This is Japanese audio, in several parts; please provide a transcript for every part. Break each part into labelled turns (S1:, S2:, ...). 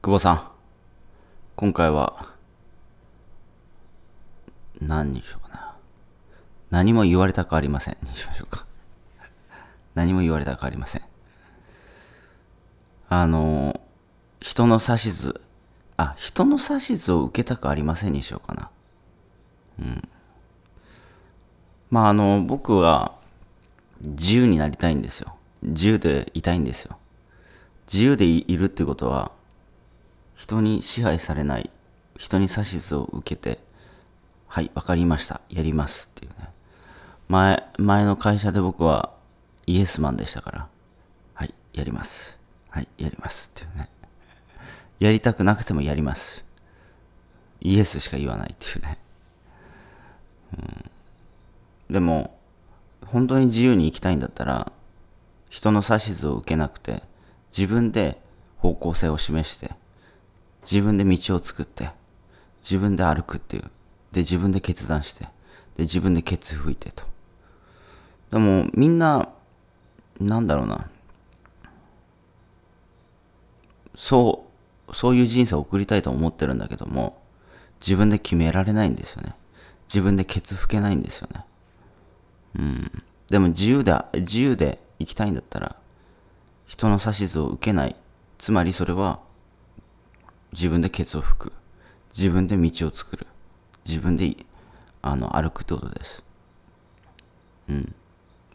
S1: 久保さん、今回は、何にしようかな。何も言われたくありません。にしましょうか。何も言われたくありません。あの、人の指図、あ、人の指図を受けたくありませんにしようかな。うん。まあ、あの、僕は自由になりたいんですよ。自由でいたいんですよ。自由でいるってことは、人に支配されない人に指図を受けてはい分かりましたやりますっていうね前前の会社で僕はイエスマンでしたからはいやりますはいやりますっていうねやりたくなくてもやりますイエスしか言わないっていうね、うん、でも本当に自由に生きたいんだったら人の指図を受けなくて自分で方向性を示して自分で道を作って、自分で歩くっていう。で、自分で決断して、で、自分でケツ吹いてと。でも、みんな、なんだろうな。そう、そういう人生を送りたいと思ってるんだけども、自分で決められないんですよね。自分でケツ吹けないんですよね。うん。でも自由で、自由で生きたいんだったら、人の指図を受けない。つまりそれは、自分でケツを拭く。自分で道を作る。自分であの歩くってことです。うん。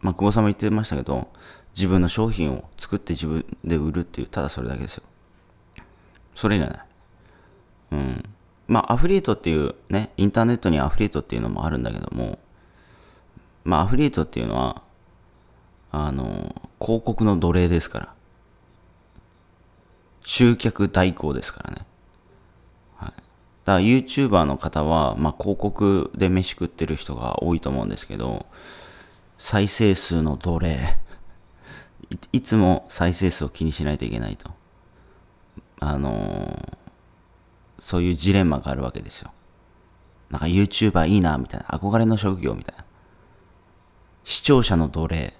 S1: まあ、久保さんも言ってましたけど、自分の商品を作って自分で売るっていう、ただそれだけですよ。それ以外ない。うん。まあ、アフリエイトっていうね、インターネットにアフリエイトっていうのもあるんだけども、まあ、アフリエイトっていうのは、あの、広告の奴隷ですから。集客代行ですからね。はい。だから YouTuber の方は、まあ、広告で飯食ってる人が多いと思うんですけど、再生数の奴隷い。いつも再生数を気にしないといけないと。あのー、そういうジレンマがあるわけですよ。なんか YouTuber いいな、みたいな。憧れの職業、みたいな。視聴者の奴隷。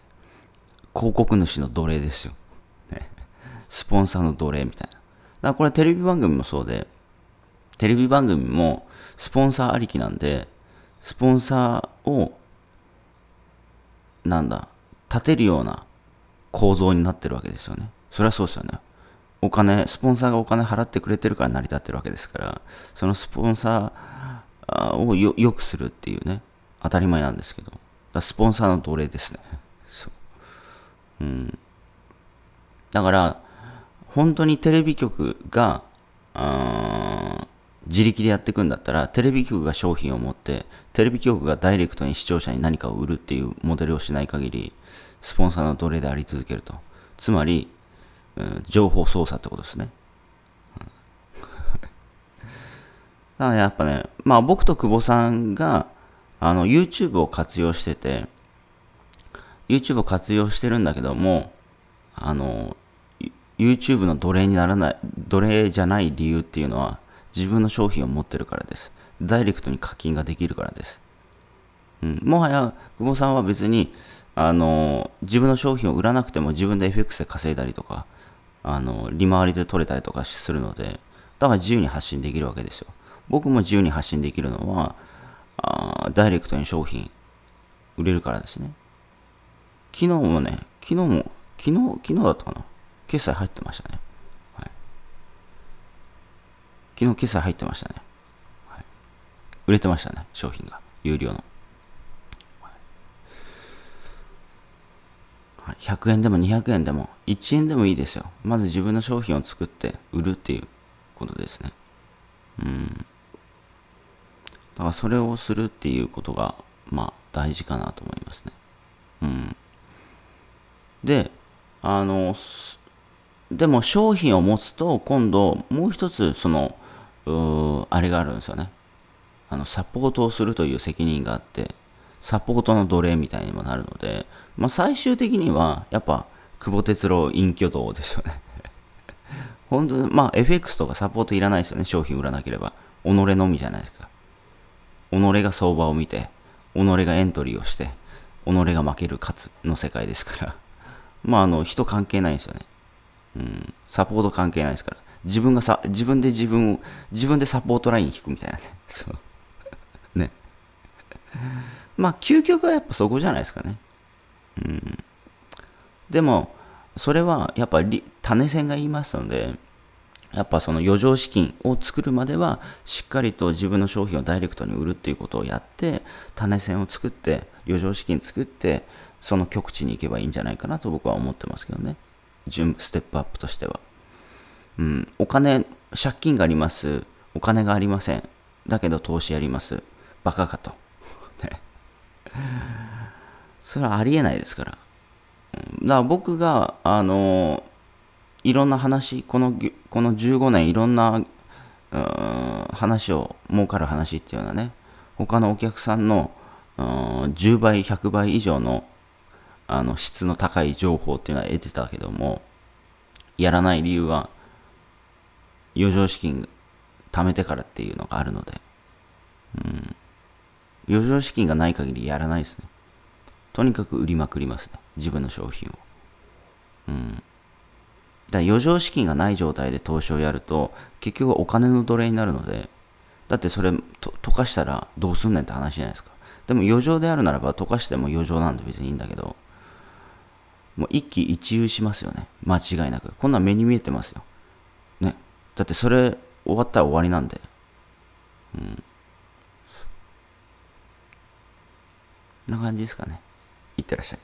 S1: 広告主の奴隷ですよ。スポンサーの奴隷みたいな。だからこれテレビ番組もそうで、テレビ番組もスポンサーありきなんで、スポンサーを、なんだ、立てるような構造になってるわけですよね。それはそうですよね。お金、スポンサーがお金払ってくれてるから成り立ってるわけですから、そのスポンサーをよくするっていうね、当たり前なんですけど、だスポンサーの奴隷ですね。そう。うん。だから、本当にテレビ局が、自力でやっていくんだったら、テレビ局が商品を持って、テレビ局がダイレクトに視聴者に何かを売るっていうモデルをしない限り、スポンサーの奴隷であり続けると。つまり、うん、情報操作ってことですね。う だからやっぱね、まあ僕と久保さんが、あの、YouTube を活用してて、YouTube を活用してるんだけども、あの、YouTube の奴隷にならない、奴隷じゃない理由っていうのは、自分の商品を持ってるからです。ダイレクトに課金ができるからです。うん、もはや、久保さんは別に、あの、自分の商品を売らなくても自分で FX で稼いだりとか、あの、利回りで取れたりとかするので、だから自由に発信できるわけですよ。僕も自由に発信できるのは、あダイレクトに商品売れるからですね。昨日もね、昨日も、昨日、昨日だったかな。決済入ってましたね。はい、昨日決済入ってましたね、はい。売れてましたね、商品が。有料の。はい、100円でも200円でも1円でもいいですよ。まず自分の商品を作って売るっていうことですね。うん。だからそれをするっていうことが、まあ大事かなと思いますね。うん。で、あの、でも商品を持つと今度もう一つそのあれがあるんですよねあのサポートをするという責任があってサポートの奴隷みたいにもなるので、まあ、最終的にはやっぱ久保哲郎隠居道ですよね 本当まあ FX とかサポートいらないですよね商品売らなければ己のみじゃないですか己が相場を見て己がエントリーをして己が負ける勝つの世界ですからまああの人関係ないんですよねうん、サポート関係ないですから。自分がさ、自分で自分を、自分でサポートライン引くみたいなね。そう。ね。まあ、究極はやっぱそこじゃないですかね。うん。でも、それはやっぱり種線が言いますので、やっぱその余剰資金を作るまでは、しっかりと自分の商品をダイレクトに売るっていうことをやって、種線を作って、余剰資金作って、その極地に行けばいいんじゃないかなと僕は思ってますけどね。順ステップアップとしては。うん、お金、借金があります。お金がありません。だけど投資やります。バカかと。ね それはありえないですから。だから僕が、あのいろんな話、この、この15年いろんな、話を、儲かる話っていうのはね、他のお客さんの、10倍、100倍以上のあの質の高い情報っていうのは得てたけども、やらない理由は、余剰資金貯めてからっていうのがあるので、うん。余剰資金がない限りやらないですね。とにかく売りまくりますね。自分の商品を。うん。だ余剰資金がない状態で投資をやると、結局お金の奴隷になるので、だってそれと溶かしたらどうすんねんって話じゃないですか。でも余剰であるならば溶かしても余剰なんで別にいいんだけど、もう一喜一憂しますよね。間違いなく。こんなん目に見えてますよ。ね。だってそれ終わったら終わりなんで。うん。んな感じですかね。いってらっしゃい。